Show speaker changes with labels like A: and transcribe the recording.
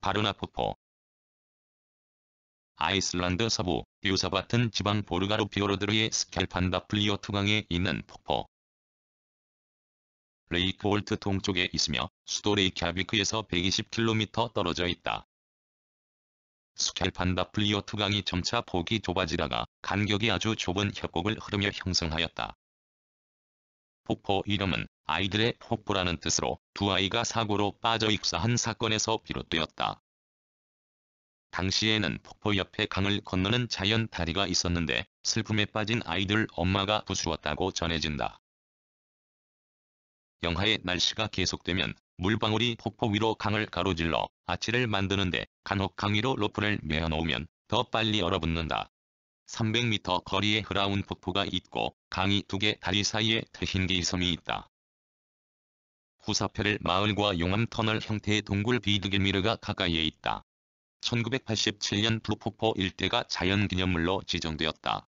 A: 바르나 폭포 아이슬란드 서부 유사바튼 지방 보르가르 비오르드르의 스켈판다 플리오 투강에 있는 폭포 레이크홀트 동쪽에 있으며 수도 레이캬비크에서 120km 떨어져 있다. 스켈판다 플리오 투강이 점차 폭이 좁아지다가 간격이 아주 좁은 협곡을 흐르며 형성하였다. 폭포 이름은 아이들의 폭포라는 뜻으로 두 아이가 사고로 빠져 익사한 사건에서 비롯되었다. 당시에는 폭포 옆에 강을 건너는 자연 다리가 있었는데 슬픔에 빠진 아이들 엄마가 부수었다고 전해진다. 영하의 날씨가 계속되면 물방울이 폭포 위로 강을 가로질러 아치를 만드는데 간혹 강 위로 로프를 메어놓으면 더 빨리 얼어붙는다. 300m 거리에 흐라운 폭포가 있고 강이 두 개 다리 사이에 태흰기 섬이 있다. 구사펠를 마을과 용암터널 형태의 동굴 비드길미르가 가까이에 있다. 1987년 블루포포 일대가 자연기념물로 지정되었다.